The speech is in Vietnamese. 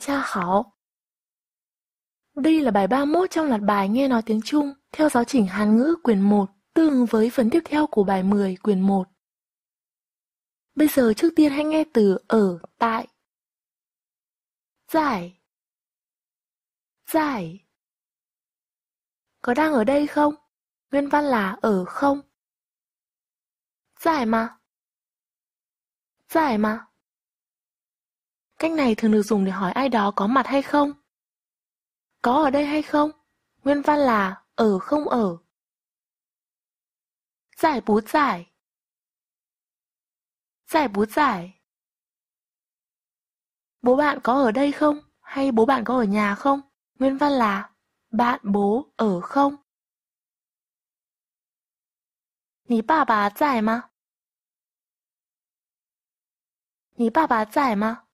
cha Đây là bài 31 trong loạt bài nghe nói tiếng Trung theo giáo trình Hàn ngữ quyển 1 tương với phần tiếp theo của bài 10 quyển 1. Bây giờ trước tiên hãy nghe từ ở tại. Giải. Giải. Có đang ở đây không? Nguyên văn là ở không? Giải mà. Giải mà. Cách này thường được dùng để hỏi ai đó có mặt hay không. Có ở đây hay không? Nguyên văn là ở không ở. Giải bút giải Giải bút giải Bố bạn có ở đây không? Hay bố bạn có ở nhà không? Nguyên văn là Bạn bố ở không? Ní bà bà giải mà? Ní bà bà giải mà?